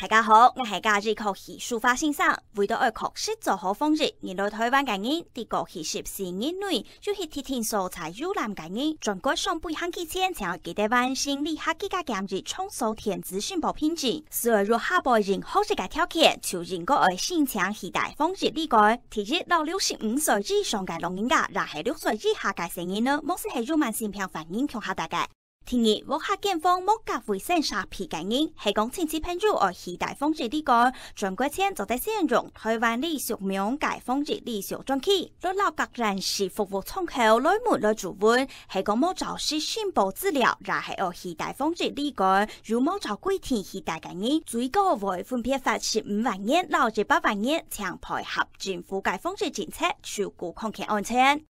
大家好，我系家日国语书法先生，为了爱确是做好风日。你来台湾嘅年啲国学习事人员，就是提贴素材，越南嘅年全国上半行几千，就有几多万新立下几者今日冲扫天资讯报品质，所以若下辈人好似个条件，就人佢而心抢期待风日。呢个，提前到六十五岁以上嘅老人家，又系六岁以下届成年呢，冇事系有慢性病反应，配下大概。听日我汉警方冇甲卫生查皮感染，系讲亲戚朋友我系大风节呢个，全国前就在新用台湾李小明解封节呢小庄去，老老人是服务窗口内门来主问，系讲冇找是宣布资料，然后我系大风节呢个，如某找归定携大警员，最高罚分别发十五万元，六至八万元，强配合政覆盖风式检测，确顾康健安全。